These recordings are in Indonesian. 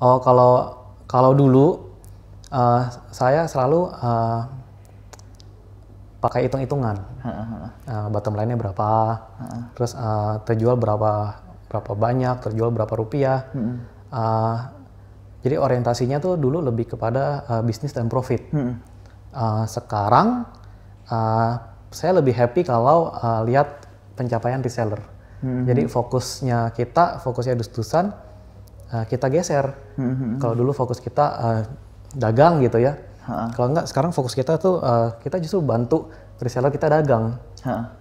Oh kalau kalau dulu uh, saya selalu uh, pakai hitung-hitungan. Uh, bottom line-nya berapa, uh. terus uh, terjual berapa berapa banyak, terjual berapa rupiah. Uh. Uh, jadi orientasinya tuh dulu lebih kepada uh, bisnis dan profit. Uh. Uh, sekarang uh, saya lebih happy kalau uh, lihat pencapaian reseller. Uh Jadi fokusnya kita, fokusnya dus-dusan uh, kita geser. Mm-hmm. Kalau hmm. dulu fokus kita uh, dagang gitu ya. Kalau enggak sekarang fokus kita tuh uh, kita justru bantu reseller kita dagang. Ha.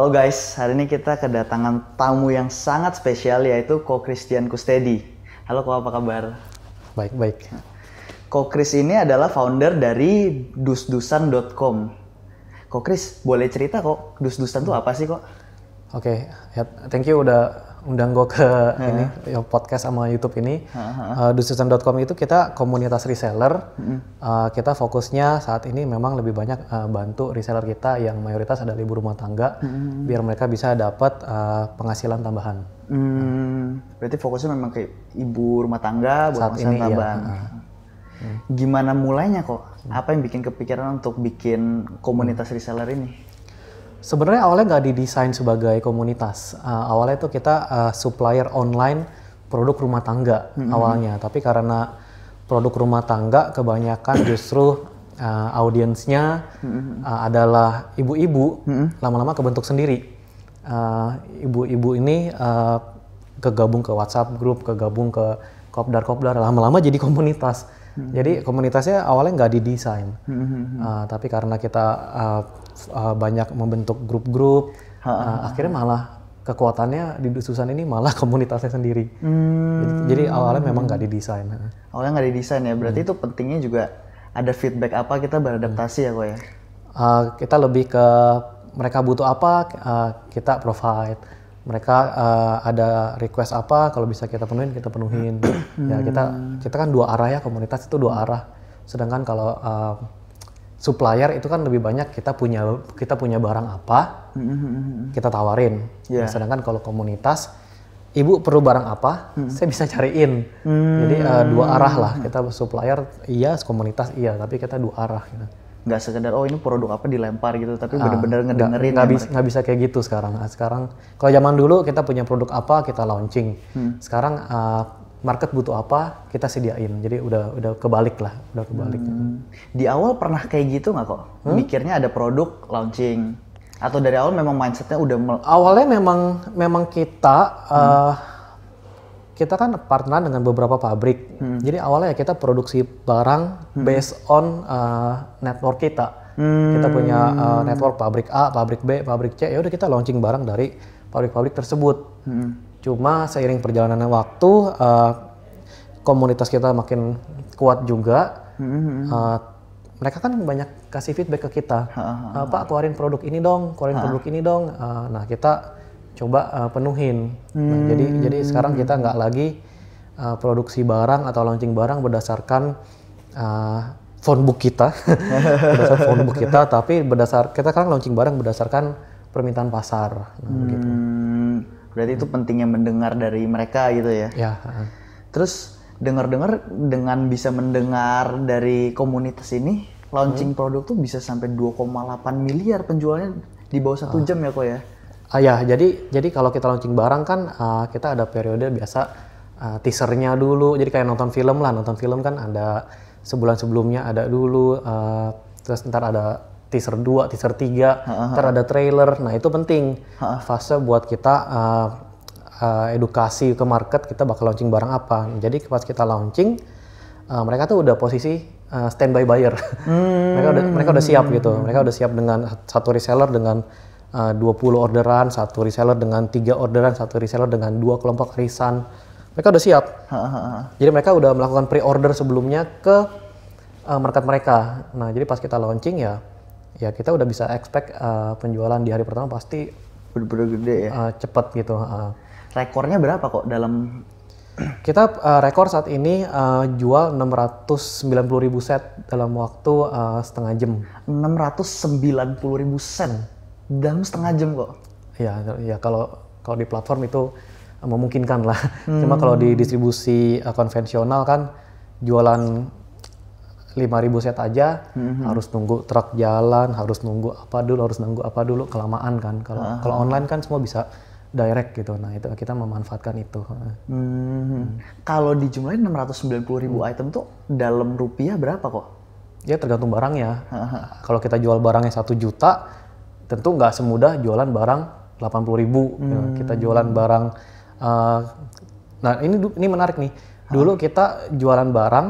Halo guys, hari ini kita kedatangan tamu yang sangat spesial yaitu Ko Christian Kustedi. Halo Ko, apa kabar? Baik-baik. Ko Chris ini adalah founder dari dusdusan.com. Ko Chris, boleh cerita kok dusdusan itu apa sih kok? Oke, okay. ya, thank you udah undang gue ke uh ini ya, podcast sama YouTube ini. Uh -huh. uh, itu kita komunitas reseller. Uh -huh. uh, kita fokusnya saat ini memang lebih banyak uh, bantu reseller kita yang mayoritas adalah ibu rumah tangga, uh -huh. biar mereka bisa dapat uh, penghasilan tambahan. Hmm, berarti fokusnya memang ke ibu rumah tangga buat saat ini, iya. tambahan. Iya. Uh -huh. Gimana mulainya kok? Hmm. Apa yang bikin kepikiran untuk bikin komunitas reseller ini? Sebenarnya awalnya nggak didesain sebagai komunitas. Uh, awalnya itu kita uh, supplier online produk rumah tangga mm -hmm. awalnya. Tapi karena produk rumah tangga kebanyakan justru uh, audiensnya mm-hmm. uh, adalah ibu-ibu mm-hmm. lama-lama kebentuk sendiri uh, ibu-ibu ini uh, kegabung ke WhatsApp grup kegabung ke kopdar-kopdar lama-lama jadi komunitas mm-hmm. jadi komunitasnya awalnya nggak didesain mm-hmm. uh, tapi karena kita uh, uh, banyak membentuk grup-grup. Uh, akhirnya malah kekuatannya di susan ini malah komunitasnya sendiri. Hmm. Jadi, jadi awalnya memang nggak didesain. Awalnya nggak didesain ya. Berarti hmm. itu pentingnya juga ada feedback apa kita beradaptasi hmm. ya kok ya. Uh, kita lebih ke mereka butuh apa uh, kita provide mereka uh, ada request apa kalau bisa kita penuhin kita penuhin ya kita hmm. kita kan dua arah ya komunitas itu dua hmm. arah sedangkan kalau uh, supplier itu kan lebih banyak kita punya kita punya barang apa hmm, hmm, hmm, kita tawarin. Yeah. Nah, sedangkan kalau komunitas ibu perlu barang apa hmm saya bisa cariin. hmm Jadi uh, dua arah lah kita supplier iya komunitas iya tapi kita dua arah. Gitu nggak sekedar oh ini produk apa dilempar gitu tapi ah, bener-bener benar ngedengerin nggak ya bisa nggak bisa kayak gitu sekarang nah, sekarang kalau zaman dulu kita punya produk apa kita launching hmm. sekarang uh, market butuh apa kita sediain jadi udah udah kebalik lah udah kebalik hmm. di awal pernah kayak gitu nggak kok hmm? mikirnya ada produk launching atau dari awal memang mindsetnya udah mel- awalnya memang memang kita hmm. uh, kita kan partner dengan beberapa pabrik hmm. jadi awalnya ya kita produksi barang hmm. based on uh, network kita hmm. kita punya uh, network pabrik A pabrik B pabrik C ya udah kita launching barang dari pabrik-pabrik tersebut hmm Cuma seiring perjalanan waktu uh, komunitas kita makin kuat juga. Mm-hmm. Uh, mereka kan banyak kasih feedback ke kita. Ha, ha, ha. Uh, Pak keluarin produk ini dong, keluarin produk ini dong. Uh, nah kita coba uh, penuhin. Nah, hmm. Nah, jadi jadi sekarang kita nggak lagi uh, produksi barang atau launching barang berdasarkan uh, phone kita, berdasarkan phone kita, tapi berdasar kita sekarang launching barang berdasarkan permintaan pasar. Nah, hmm. gitu berarti itu pentingnya mendengar dari mereka gitu ya ya terus dengar-dengar dengan bisa mendengar dari komunitas ini launching hmm. produk tuh bisa sampai 2,8 miliar penjualnya di bawah satu uh. jam ya kok ya Uh, ya, jadi jadi kalau kita launching barang kan uh, kita ada periode biasa uh, teasernya dulu. Jadi kayak nonton film lah, nonton film kan ada sebulan sebelumnya ada dulu, uh, terus ntar ada teaser 2, teaser 3, ntar ada trailer. Nah, itu penting. Uh -huh. Fase buat kita uh, uh, edukasi ke market kita bakal launching barang apa. Jadi pas kita launching uh, mereka tuh udah posisi uh, standby buyer. Hmm. mereka udah mereka udah siap gitu. Mereka udah siap dengan satu reseller dengan uh, 20 orderan, satu reseller dengan tiga orderan, satu reseller dengan dua kelompok risan. Mereka udah siap. Ha Jadi mereka udah melakukan pre-order sebelumnya ke uh, market mereka. Nah, jadi pas kita launching ya ya kita udah bisa expect uh, penjualan di hari pertama pasti bener-bener gede ya uh, cepet gitu uh. rekornya berapa kok dalam kita uh, rekor saat ini uh, jual 690 ribu set dalam waktu uh, setengah jam 690 ribu set hmm. dalam setengah jam kok ya ya kalau kalau di platform itu memungkinkan lah hmm. cuma kalau di hmm. distribusi uh, konvensional kan jualan 5000 set aja mm-hmm. harus nunggu truk jalan harus nunggu apa dulu harus nunggu apa dulu kelamaan kan kalau uh-huh. kalau online kan semua bisa direct gitu nah itu kita memanfaatkan itu hmm. hmm. kalau dijumlahin 690 ribu hmm. item tuh dalam rupiah berapa kok ya tergantung barangnya uh-huh. kalau kita jual barangnya satu juta tentu nggak semudah jualan barang delapan puluh ribu ya, hmm. kita jualan barang uh, nah ini ini menarik nih dulu kita jualan barang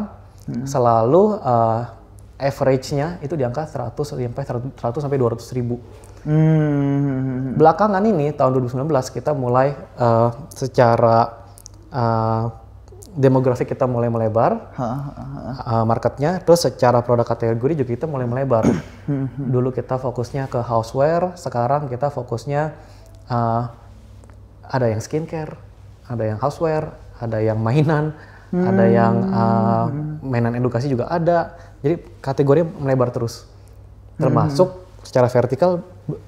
hmm. selalu uh, average-nya itu di angka 100 sampai 100 sampai 200 ribu. Hmm. Belakangan ini tahun 2019 kita mulai uh, secara uh, demografi kita mulai melebar, uh, marketnya, terus secara produk kategori juga kita mulai melebar. Hmm, hmm, hmm. Dulu kita fokusnya ke houseware, sekarang kita fokusnya uh, ada yang skincare, ada yang houseware, ada yang mainan, hmm. ada yang uh, mainan edukasi juga ada. Jadi kategori melebar terus. Termasuk hmm. secara vertikal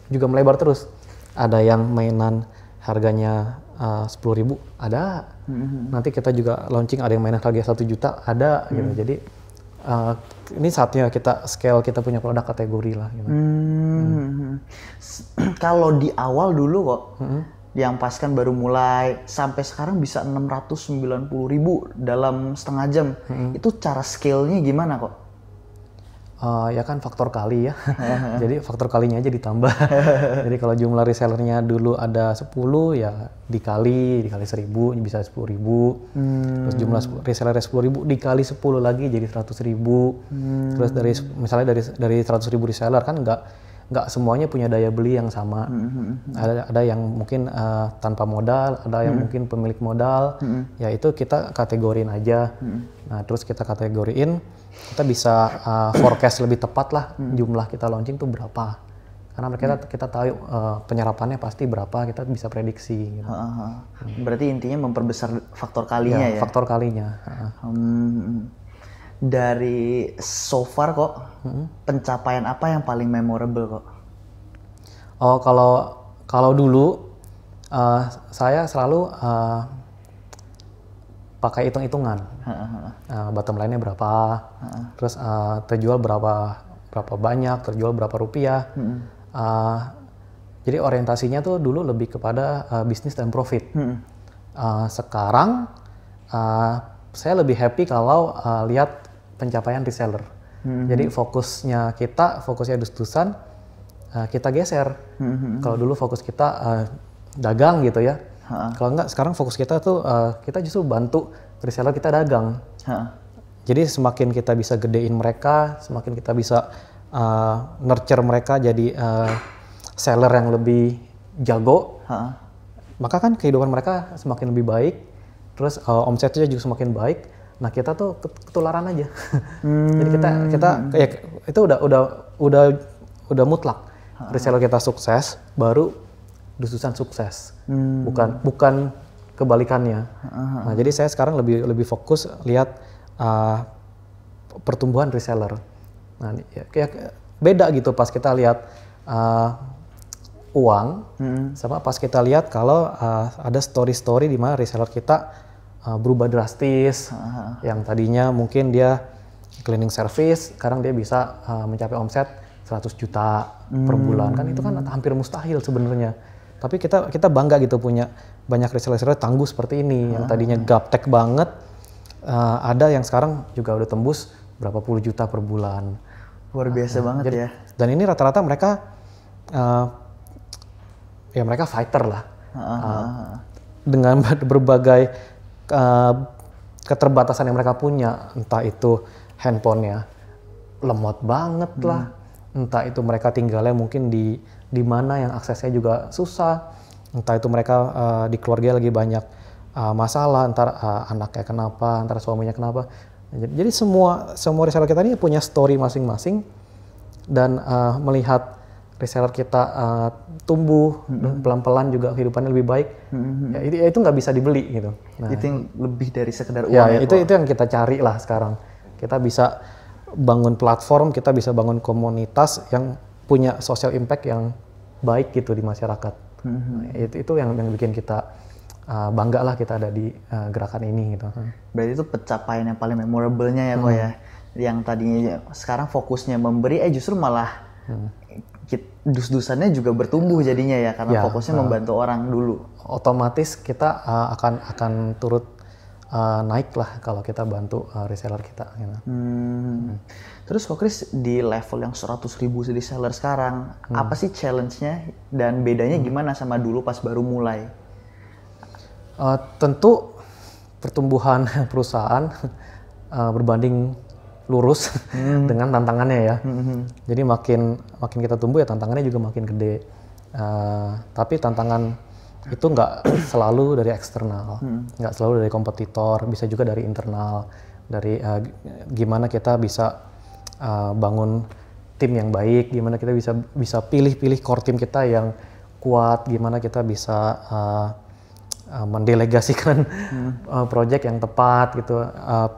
juga melebar terus. Ada yang mainan harganya ah, sepuluh ribu ada. Hmm. Nanti kita juga launching ada yang mainan harga satu juta ada. Gitu. Hmm. Gitu. Jadi uh, ini saatnya kita scale kita punya produk kategori lah. Gitu. Hmm. Hmm. Kalau di awal dulu kok. Hmm yang pas kan baru mulai sampai sekarang bisa 690 ribu dalam setengah jam hmm. itu cara scale-nya gimana kok? Uh, ya kan faktor kali ya jadi faktor kalinya aja ditambah jadi kalau jumlah resellernya dulu ada 10 ya dikali dikali 1000 bisa 10 ribu hmm. terus jumlah reseller 10 ribu dikali 10 lagi jadi 100 ribu hmm. terus dari misalnya dari dari 100 ribu reseller kan nggak nggak semuanya punya daya beli yang sama. Mm-hmm. Ada ada yang mungkin uh, tanpa modal, ada yang mm-hmm. mungkin pemilik modal. Mm-hmm. Ya itu kita kategorin aja. Mm-hmm. Nah terus kita kategoriin, kita bisa uh, forecast lebih tepat lah mm-hmm. jumlah kita launching tuh berapa. Karena mereka hmm kita, tahu uh, penyerapannya pasti berapa, kita bisa prediksi. Gitu. uh, Berarti intinya memperbesar faktor kalinya ya. ya? Faktor kalinya. Uh. Hmm dari so far kok hmm? pencapaian apa yang paling memorable kok? Oh kalau kalau dulu uh, saya selalu uh, pakai hitung-hitungan uh, bottom line-nya berapa, uh. terus uh, terjual berapa berapa banyak, terjual berapa rupiah. Hmm. Uh, jadi orientasinya tuh dulu lebih kepada uh, bisnis dan profit. Hmm. Uh, sekarang uh, saya lebih happy kalau uh, lihat pencapaian reseller. Mm-hmm. Jadi fokusnya kita, fokusnya dustusan, uh, eh, kita geser. Mm-hmm. Kalau dulu fokus kita uh, dagang gitu ya. Kalau enggak, sekarang fokus kita tuh uh, kita justru bantu reseller kita dagang. Ha. Jadi semakin kita bisa gedein mereka, semakin kita bisa uh, nurture mereka jadi uh, seller yang lebih jago, ha. maka kan kehidupan mereka semakin lebih baik, terus uh, omsetnya juga semakin baik, Nah kita tuh ketularan aja. Hmm. Jadi kita kita ya, itu udah udah udah udah mutlak. Reseller kita sukses, baru dususan sukses. Hmm. Bukan bukan kebalikannya. Aha. Nah jadi saya sekarang lebih lebih fokus lihat uh, pertumbuhan reseller. Nah ya, kayak beda gitu pas kita lihat uh, uang hmm. sama pas kita lihat kalau uh, ada story-story di mana reseller kita uh, berubah drastis. Uh-huh. Yang tadinya mungkin dia cleaning service, sekarang dia bisa uh, mencapai omset 100 juta hmm. per bulan kan itu kan hampir mustahil sebenarnya. Tapi kita kita bangga gitu punya banyak reseller tangguh seperti ini uh-huh. yang tadinya gaptek banget uh, ada yang sekarang juga udah tembus berapa puluh juta per bulan. Luar nah, biasa uh, banget jadi, ya. Dan ini rata-rata mereka uh, ya mereka fighter lah. Uh, uh, dengan berbagai uh, keterbatasan yang mereka punya, entah itu handphonenya lemot banget lah, hmm. entah itu mereka tinggalnya mungkin di di mana yang aksesnya juga susah, entah itu mereka uh, di keluarga lagi banyak uh, masalah, entar uh, anaknya kenapa, antara suaminya kenapa. Jadi, jadi semua semua reseller kita ini punya story masing-masing dan uh, melihat reseller kita uh, tumbuh mm-hmm. pelan-pelan juga kehidupannya lebih baik mm-hmm. ya itu ya itu nggak bisa dibeli gitu nah, itu yang lebih dari sekedar ya, uang ya, ya itu itu yang kita cari lah sekarang kita bisa bangun platform kita bisa bangun komunitas yang punya social impact yang baik gitu di masyarakat mm-hmm. nah, itu itu yang yang bikin kita uh, bangga lah kita ada di uh, gerakan ini gitu mm-hmm. berarti itu pencapaian yang paling memorablenya ya hmm. kok ya yang tadinya ya, sekarang fokusnya memberi eh justru malah hmm dus-dusannya juga bertumbuh jadinya ya karena ya, fokusnya uh, membantu orang dulu. Otomatis kita uh, akan akan turut uh, naik lah kalau kita bantu uh, reseller kita. Gitu. Hmm. Hmm. Terus kok Chris di level yang 100 ribu reseller sekarang hmm. apa sih challenge-nya dan bedanya hmm. gimana sama dulu pas baru mulai? Uh, tentu pertumbuhan perusahaan uh, berbanding lurus hmm. dengan tantangannya ya. Hmm, hmm, hmm. Jadi makin makin kita tumbuh ya tantangannya juga makin gede. Uh, tapi tantangan itu nggak selalu dari eksternal, hmm. nggak hmm. selalu dari kompetitor, bisa juga dari internal, dari uh, gimana kita bisa uh, bangun tim yang baik, gimana kita bisa bisa pilih-pilih core tim kita yang kuat, gimana kita bisa uh, uh, mendelegasikan hmm. uh, project yang tepat gitu. Uh,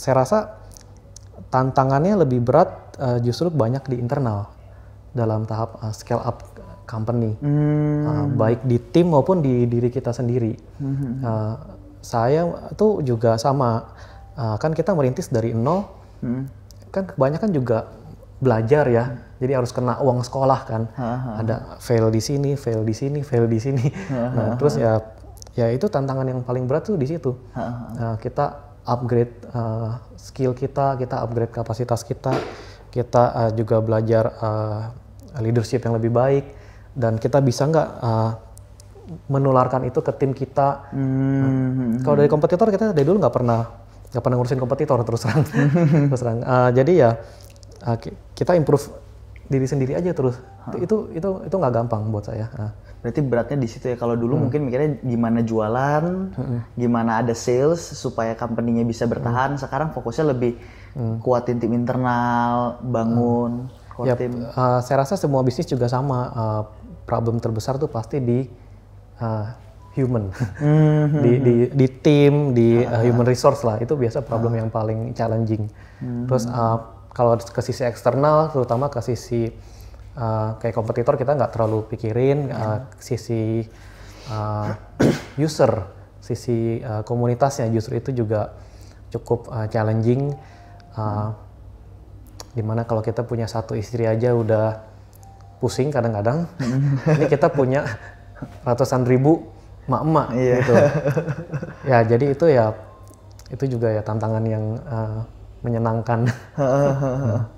saya rasa tantangannya lebih berat uh, justru banyak di internal dalam tahap uh, scale up company hmm. uh, baik di tim maupun di diri kita sendiri hmm. uh, saya tuh juga sama uh, kan kita merintis dari nol hmm. kan kebanyakan juga belajar ya hmm. jadi harus kena uang sekolah kan Aha. ada fail di sini fail di sini fail di sini nah terus ya ya itu tantangan yang paling berat tuh di situ Nah, kita upgrade uh, skill kita, kita upgrade kapasitas kita, kita uh, juga belajar uh, leadership yang lebih baik, dan kita bisa nggak uh, menularkan itu ke tim kita. Hmm. Nah, kalau dari kompetitor kita dari dulu nggak pernah nggak pernah ngurusin kompetitor terus terang, terus terang. Uh, jadi ya uh, kita improve diri sendiri aja terus. Huh. Itu itu itu nggak gampang buat saya. Uh. Berarti beratnya di situ ya. Kalau dulu hmm. mungkin mikirnya gimana jualan, hmm. gimana ada sales supaya company-nya bisa bertahan. Hmm. Sekarang fokusnya lebih hmm. kuatin tim internal, bangun hmm. ya, tim. Uh, saya rasa semua bisnis juga sama. Uh, problem terbesar tuh pasti di uh, human, hmm. di, di di tim, di uh, human resource lah. Itu biasa problem uh. yang paling challenging. Hmm. Terus uh, kalau ke sisi eksternal, terutama ke sisi Eh, kayak kompetitor kita nggak terlalu pikirin uh, sisi uh, user, sisi uh, komunitasnya justru itu juga cukup uh, challenging. Uh, Dimana kalau kita punya satu istri aja udah pusing kadang-kadang. Mm-hmm. Ini kita punya ratusan ribu emak-emak yeah. gitu. ya jadi itu ya itu juga ya tantangan yang uh, menyenangkan. Hmm.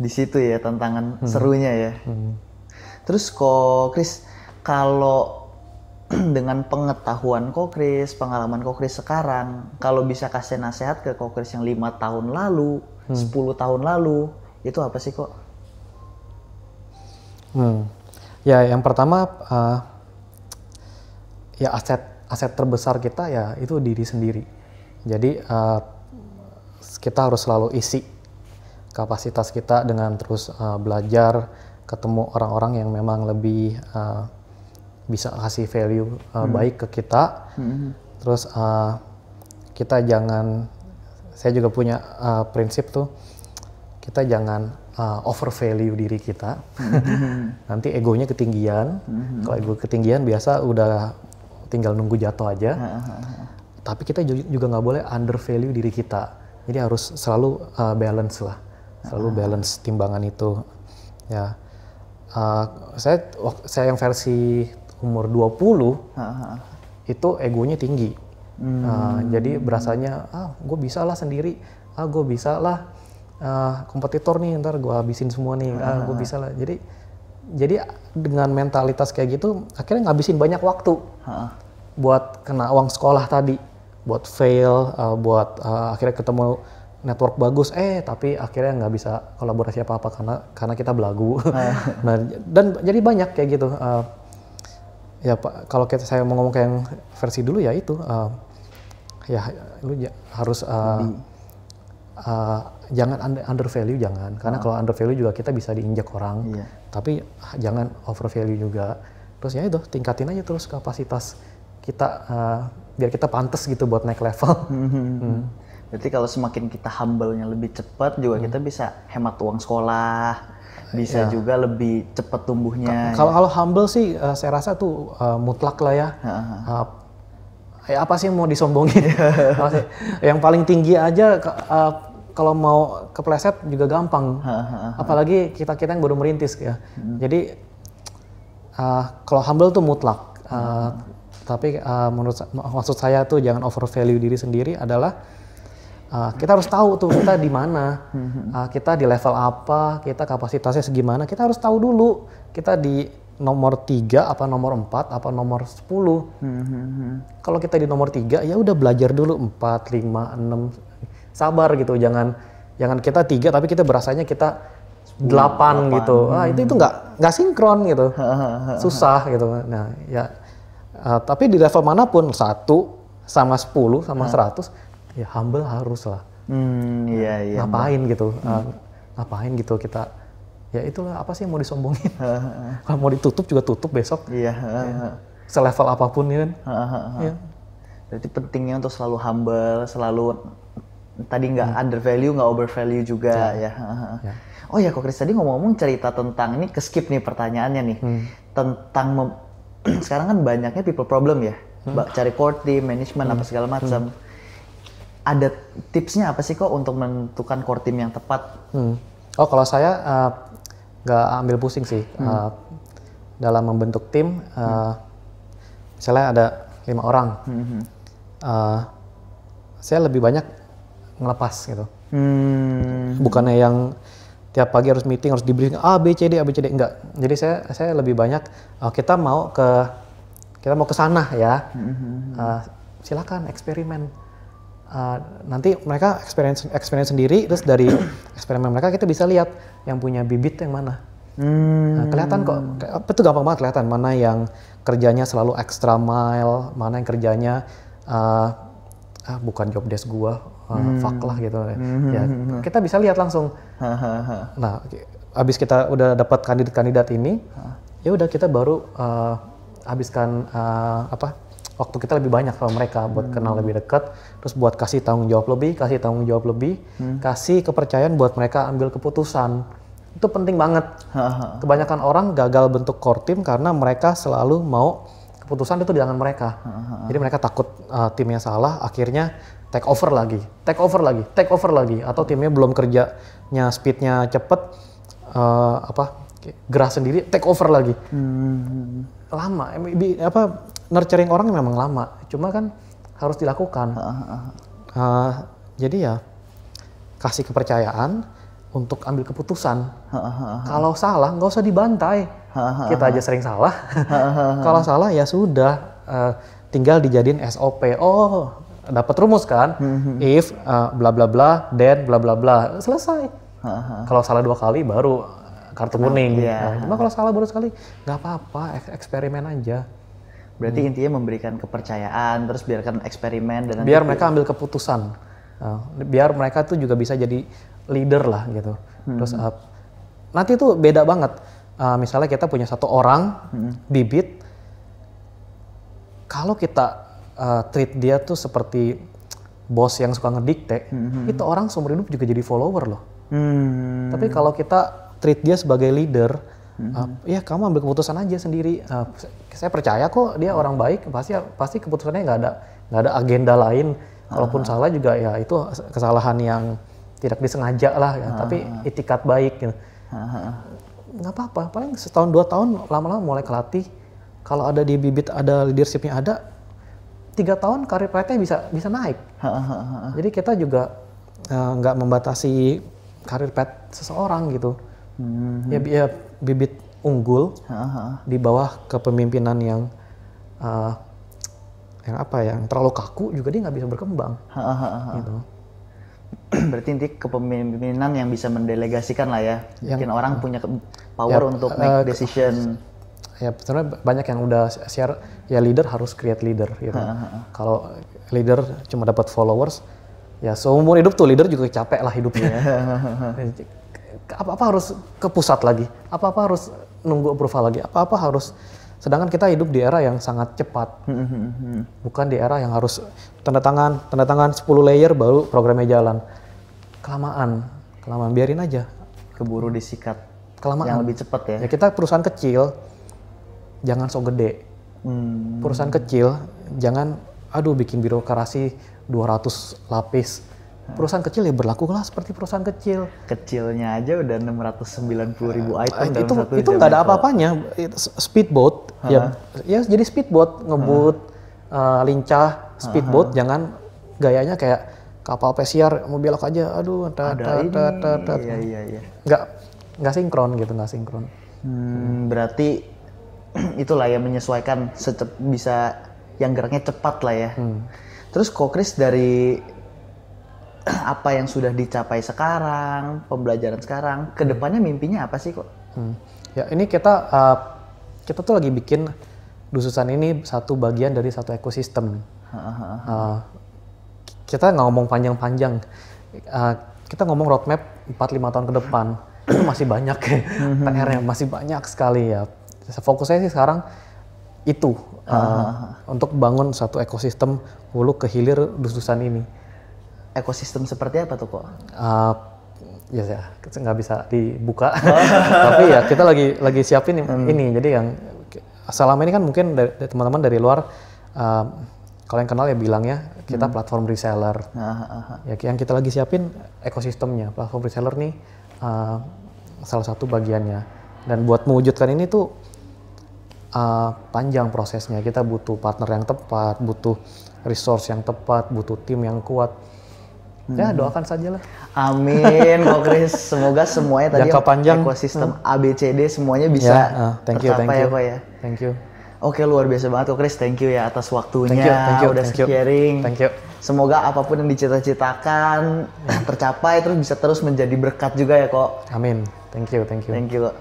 Di situ ya tantangan hmm. serunya ya. Hmm. Terus kok Chris kalau dengan pengetahuan kok Chris, pengalaman kok Chris sekarang, kalau bisa kasih nasihat ke kok Chris yang lima tahun lalu, hmm. 10 tahun lalu, itu apa sih kok? Hmm. Ya, yang pertama uh, ya aset aset terbesar kita ya itu diri sendiri. Jadi uh, kita harus selalu isi kapasitas kita dengan terus uh, belajar, ketemu orang-orang yang memang lebih uh, bisa kasih value uh, hmm. baik ke kita. Hmm. Terus uh, kita jangan, saya juga punya uh, prinsip tuh, kita jangan uh, over value diri kita. Hmm. Nanti egonya ketinggian. Hmm. Kalau ego ketinggian biasa udah tinggal nunggu jatuh aja. Tapi kita juga nggak boleh under value diri kita. Jadi harus selalu uh, balance lah selalu balance timbangan itu ya uh, saya saya yang versi umur 20 puluh itu egonya tinggi hmm. uh, jadi berasanya ah gue bisa lah sendiri ah gue bisa lah uh, kompetitor nih ntar gue habisin semua nih ah gue bisa lah jadi jadi dengan mentalitas kayak gitu akhirnya ngabisin banyak waktu buat kena uang sekolah tadi buat fail, uh, buat uh, akhirnya ketemu network bagus eh tapi akhirnya nggak bisa kolaborasi apa apa karena karena kita belagu nah dan jadi banyak kayak gitu uh, ya pak kalau kita saya mau ngomong kayak yang versi dulu ya itu uh, ya lu ya, harus uh, uh, jangan under, value jangan karena uh. kalau under value juga kita bisa diinjak orang yeah. tapi ah, jangan over value juga terus ya itu tingkatin aja terus kapasitas kita uh, biar kita pantas gitu buat naik level mm -hmm. hmm jadi kalau semakin kita humble-nya lebih cepat juga hmm. kita bisa hemat uang sekolah, bisa yeah. juga lebih cepat tumbuhnya. Kalau humble sih uh, saya rasa tuh uh, mutlak lah ya. Uh -huh. uh, ya apa sih yang mau disombongin? yang paling tinggi aja uh, kalau mau kepleset juga gampang. Apalagi kita-kita yang baru merintis ya. Hmm. Jadi uh, kalau humble tuh mutlak. Uh, hmm. Tapi uh, menurut maksud saya tuh jangan overvalue diri sendiri adalah Uh, kita harus tahu tuh kita di mana, uh, kita di level apa, kita kapasitasnya segimana. Kita harus tahu dulu kita di nomor tiga apa nomor empat apa nomor sepuluh mm-hmm. Kalau kita di nomor tiga ya udah belajar dulu empat lima enam sabar gitu jangan jangan kita tiga tapi kita berasanya kita delapan gitu. Ah itu itu nggak nggak sinkron gitu. Susah gitu. Nah, ya uh, tapi di level manapun satu sama sepuluh sama seratus ya humble harus lah hmm, iya, ya, iya, ngapain gitu hmm. Ah, ngapain gitu kita ya itulah apa sih yang mau disombongin kalau mau ditutup juga tutup besok iya ya. selevel apapun ya kan ya. berarti pentingnya untuk selalu humble selalu tadi nggak hmm. under value nggak over value juga iya. ya, ya. oh ya kok Chris tadi ngomong-ngomong cerita tentang ini ke skip nih pertanyaannya nih hmm. tentang sekarang kan banyaknya people problem ya hmm. cari core team management hmm. apa segala macam hmm ada tipsnya apa sih kok untuk menentukan core team yang tepat? Hmm. Oh kalau saya eh, nggak uh, ambil pusing sih hmm. uh, dalam membentuk tim. Uh, hmm. Misalnya ada lima orang, hmm. uh, saya lebih banyak ngelepas gitu. Hmm. Bukannya yang tiap pagi harus meeting harus diberi A B C D A B C D enggak. Jadi saya saya lebih banyak uh, kita mau ke kita mau ke sana ya. Hmm. Uh, silakan eksperimen Uh, nanti mereka experience experience sendiri terus dari eksperimen mereka kita bisa lihat yang punya bibit yang mana hmm. nah, kelihatan kok itu gampang banget kelihatan mana yang kerjanya selalu extra mile mana yang kerjanya uh, ah bukan job desk gua uh, hmm. fuck lah gitu ya, hmm. ya kita bisa lihat langsung nah abis kita udah dapat kandidat kandidat ini ya udah kita baru uh, habiskan uh, apa waktu kita lebih banyak sama mereka buat hmm. kenal lebih dekat, terus buat kasih tanggung jawab lebih, kasih tanggung jawab lebih, hmm. kasih kepercayaan buat mereka ambil keputusan. Itu penting banget. Kebanyakan orang gagal bentuk core team karena mereka selalu mau keputusan itu di tangan mereka. Jadi mereka takut uh, timnya salah, akhirnya take over lagi, take over lagi, take over lagi, atau timnya belum kerjanya speednya cepet, uh, apa gerah sendiri, take over lagi. Hmm. hmm, hmm. Lama, eh, apa nurturing orang memang lama, cuma kan harus dilakukan. Uh, jadi ya kasih kepercayaan untuk ambil keputusan. Kalau salah nggak usah dibantai. Kita aja sering salah. Kalau salah ya sudah, uh, tinggal dijadiin SOP. Oh, dapat rumus kan? Hmm, hmm, hmm. If uh, bla bla bla, then bla bla bla, selesai. Kalau salah dua kali baru kartu kuning. Nah, yeah. Nah, cuma kalau salah baru sekali nggak apa-apa, eksperimen aja. Berarti hmm. intinya memberikan kepercayaan, terus biarkan eksperimen dan biar mereka ambil keputusan. Eh, biar mereka tuh juga bisa jadi leader lah gitu. Hmm. Terus uh, nanti tuh beda banget. Uh, misalnya kita punya satu orang hmm. bibit, kalau kita uh, treat dia tuh seperti bos yang suka ngedikte, hmm. itu orang seumur hidup juga jadi follower loh. Hmm. Tapi kalau kita treat dia sebagai leader, hmm. uh, ya kamu ambil keputusan aja sendiri uh, saya percaya kok dia orang baik pasti pasti keputusannya nggak ada nggak ada agenda lain kalaupun uh ah. -huh. salah juga ya itu kesalahan yang tidak disengaja lah ya uh -huh. tapi itikat baik gitu. Uh -huh. nggak apa-apa paling setahun dua tahun lama-lama mulai kelatih kalau ada di bibit ada leadershipnya ada tiga tahun karir mereka bisa bisa naik jadi kita juga eh, nggak membatasi karir pet seseorang gitu mm -hmm. ya, ya bibit unggul Aha. di bawah kepemimpinan yang uh, yang apa ya, yang terlalu kaku juga dia nggak bisa berkembang. Gitu. Berarti inti kepemimpinan yang bisa mendelegasikan lah ya, bikin yang, orang uh, punya power ya, untuk eh, make uh, decision. Ya sebenarnya banyak yang udah share ya leader harus create leader gitu. Kalau leader cuma dapat followers, ya seumur hidup tuh leader juga capek lah hidupnya. Iya. apa-apa harus ke pusat lagi, apa-apa harus nunggu approval lagi, apa-apa harus sedangkan kita hidup di era yang sangat cepat. Hmm, hmm, hmm, Bukan di era yang harus tanda tangan, tanda tangan 10 layer baru programnya jalan. Kelamaan, kelamaan biarin aja. Keburu disikat. Kelamaan. Yang lebih cepat ya. Ya kita perusahaan kecil jangan sok gede. Hmm. Perusahaan kecil jangan aduh bikin birokrasi 200 lapis perusahaan kecil ya berlaku lah seperti perusahaan kecil. Kecilnya aja udah 690 ribu ah, item uh, dalam itu, satu Itu nggak ada apa-apanya. Speedboat, uh -huh. ya, ya jadi speedboat, ngebut, uh -huh. Eh, uh, lincah, speedboat, uh -huh. jangan gayanya kayak kapal pesiar mau belok aja, aduh, ta, ta, ta, ta, ta. Iya, iya, iya. Nggak, sinkron gitu, nggak sinkron. Hmm, berarti itulah yang menyesuaikan bisa yang geraknya cepat lah ya. Hmm. Terus kok Chris dari apa yang sudah dicapai sekarang, pembelajaran sekarang, kedepannya hmm. mimpinya apa sih kok? Hmm. Ya ini kita uh, kita tuh lagi bikin dususan ini satu bagian dari satu ekosistem. Uh, kita nggak ngomong panjang-panjang, uh, kita ngomong roadmap 4-5 tahun ke depan itu masih banyak ya, hmm, hmm, PR-nya masih banyak sekali ya. Fokus saya sih sekarang itu uh, untuk bangun satu ekosistem hulu ke hilir dususan ini ekosistem seperti apa tuh kok? Uh, ya saya nggak bisa dibuka, oh. tapi ya kita lagi lagi siapin hmm. ini. Jadi yang selama ini kan mungkin teman-teman dari, dari luar uh, kalau yang kenal ya bilangnya kita hmm. platform reseller. Aha, aha. Ah, ya yang kita lagi siapin ekosistemnya. Platform reseller nih uh, salah satu bagiannya. Dan buat mewujudkan ini tuh uh, panjang prosesnya. Kita butuh partner yang tepat, butuh resource yang tepat, butuh tim yang kuat Ya doakan saja lah. Amin, Kok Kris. Semoga semuanya tadi Jangka panjang. ekosistem hmm. ABCD semuanya ya, bisa yeah. uh, thank you, thank ya, you. ya Pak ya. Thank you. Oke luar biasa banget Kok Kris. Thank you ya atas waktunya. Thank you, thank you, udah thank sharing. Thank you. Semoga apapun yang dicita-citakan yeah. tercapai terus bisa terus menjadi berkat juga ya kok. Amin. Thank you, thank you. Thank you. kok.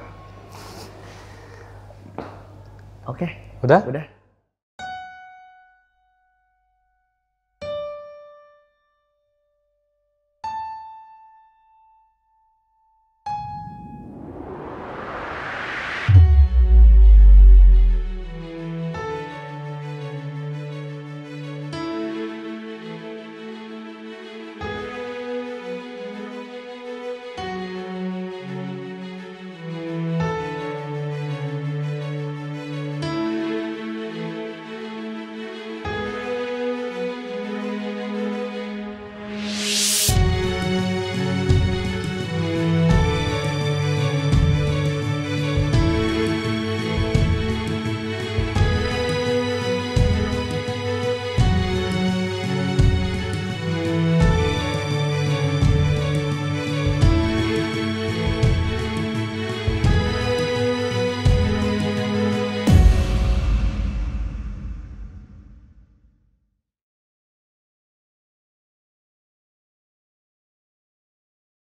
Oke. Okay. Udah? Udah.